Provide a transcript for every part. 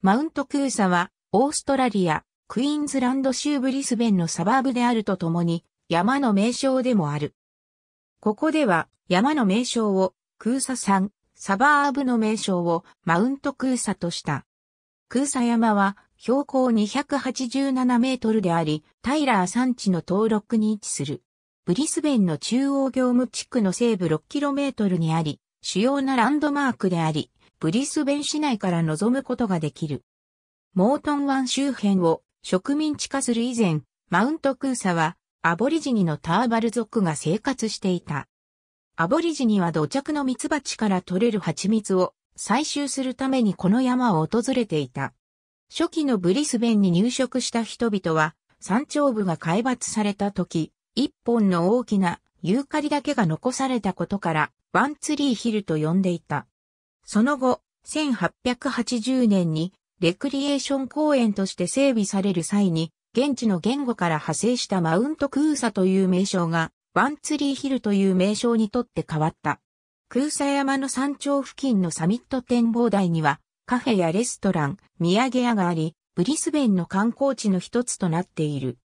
マウントクーサは、オーストラリア、クイーンズランド州ブリスベンのサバーブであるとともに、山の名称でもある。ここでは、山の名称を、クーサ山、サバーブの名称を、マウントクーサとした。クーサ山は、標高287メートルであり、タイラー山地の登録に位置する。ブリスベンの中央業務地区の西部6トルにあり、主要なランドマークであり、ブリスベン市内から望むことができる。モートン湾周辺を植民地化する以前、マウントクーサはアボリジニのターバル族が生活していた。アボリジニは土着の蜜蜂から取れる蜂蜜を採集するためにこの山を訪れていた。初期のブリスベンに入植した人々は山頂部が海抜された時、一本の大きなユーカリだけが残されたことからワンツリーヒルと呼んでいた。その後、1880年にレクリエーション公園として整備される際に、現地の言語から派生したマウントクーサという名称が、ワンツリーヒルという名称にとって変わった。クーサ山の山頂付近のサミット展望台には、カフェやレストラン、土産屋があり、ブリスベンの観光地の一つとなっている。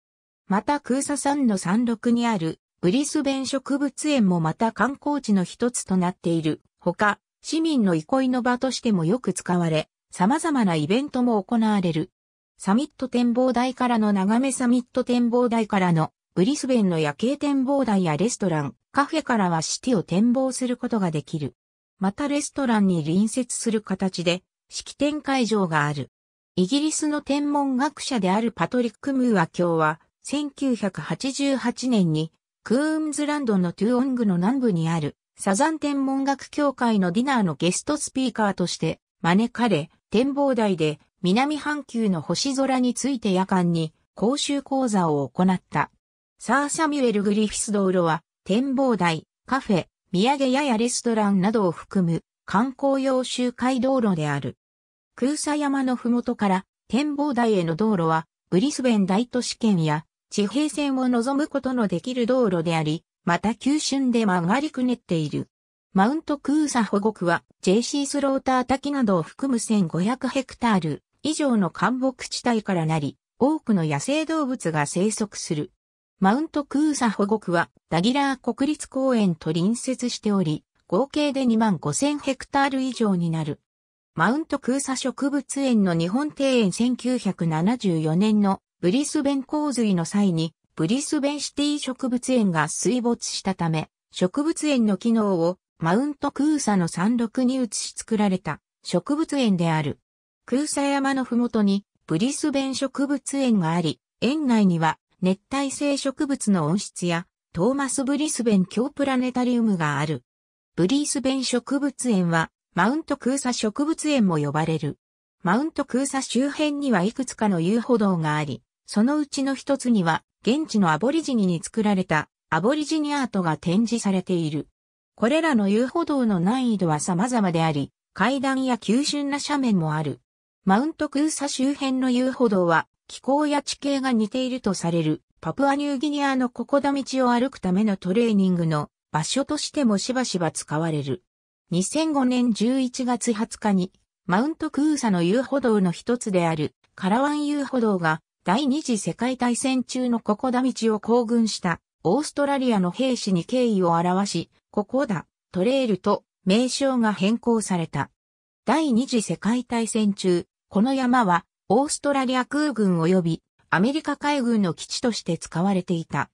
また、クーサ山の山麓にある、ブリスベン植物園もまた観光地の一つとなっている。他、市民の憩いの場としてもよく使われ、様々なイベントも行われる。サミット展望台からの眺めサミット展望台からのブリスベンの夜景展望台やレストラン、カフェからはシティを展望することができる。またレストランに隣接する形で式典会場がある。イギリスの天文学者であるパトリック・ムーア卿は1988年にクーンズランドのトゥーオングの南部にあるサザン天文学協会のディナーのゲストスピーカーとして招かれ、展望台で南半球の星空について夜間に講習講座を行った。サー・サミュエル・グリフィス道路は展望台、カフェ、土産屋やレストランなどを含む観光用周回道路である。空佐山のふもとから展望台への道路はブリスベン大都市圏や地平線を望むことのできる道路であり、また急峻で曲がりくねっている。マウントクーサ保護区は JC スローター滝などを含む1500ヘクタール以上の干木地帯からなり、多くの野生動物が生息する。マウントクーサ保護区はダギラー国立公園と隣接しており、合計で2万5000ヘクタール以上になる。マウントクーサ植物園の日本庭園1974年のブリスベン洪水の際にブリスベンシティ植物園が水没したため、植物園の機能をマウントクーサの山麓に移し作られた植物園である。クーサ山のふもとにブリスベン植物園があり、園内には熱帯性植物の温室やトーマス・ブリスベン教プラネタリウムがある。ブリスベン植物園はマウントクーサ植物園も呼ばれる。マウントクーサ周辺にはいくつかの遊歩道があり、そのうちの一つには現地のアボリジニに作られたアボリジニアートが展示されている。これらの遊歩道の難易度は様々であり、階段や急峻な斜面もある。マウントクーサ周辺の遊歩道は気候や地形が似ているとされるパプアニューギニアのここだ道を歩くためのトレーニングの場所としてもしばしば使われる。2005年11月20日にマウントクーサの遊歩道の一つであるカラワン遊歩道が第二次世界大戦中のココダ道を行軍したオーストラリアの兵士に敬意を表し、ココダ、トレールと名称が変更された。第二次世界大戦中、この山はオーストラリア空軍及びアメリカ海軍の基地として使われていた。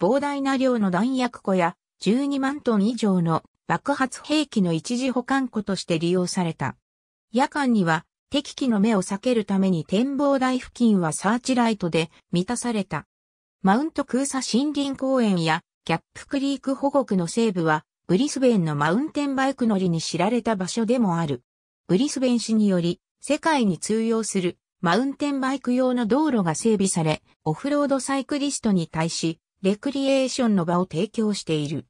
膨大な量の弾薬庫や12万トン以上の爆発兵器の一時保管庫として利用された。夜間には敵機の目を避けるために展望台付近はサーチライトで満たされた。マウントクーサ森林公園やキャップクリーク保護区の西部はブリスベンのマウンテンバイク乗りに知られた場所でもある。ブリスベン市により世界に通用するマウンテンバイク用の道路が整備され、オフロードサイクリストに対し、レクリエーションの場を提供している。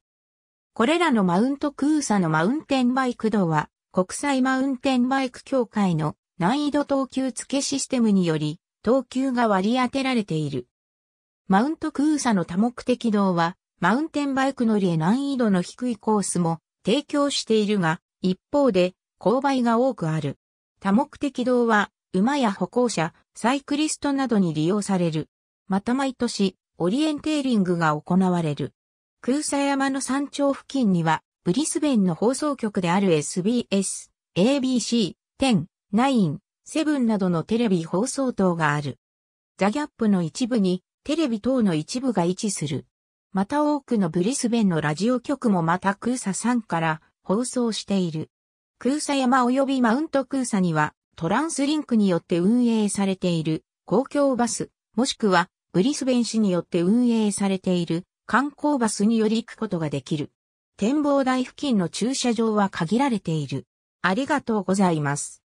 これらのマウントクーサのマウンテンバイク道は、国際マウンテンバイク協会の難易度等級付けシステムにより、等級が割り当てられている。マウントクーサの多目的道は、マウンテンバイク乗りへ難易度の低いコースも提供しているが、一方で、勾配が多くある。多目的道は、馬や歩行者、サイクリストなどに利用される。また毎年、オリエンテーリングが行われる。クーサ山の山頂付近には、ブリスベンの放送局である SBS、ABC、10、ナイン、セブンなどのテレビ放送等がある。ザ・ギャップの一部に、テレビ等の一部が位置する。また多くのブリスベンのラジオ局もまたクーサ3から放送している。クーサ山及びマウントクーサには、トランスリンクによって運営されている公共バス、もしくはブリスベン市によって運営されている観光バスにより行くことができる。展望台付近の駐車場は限られている。ありがとうございます。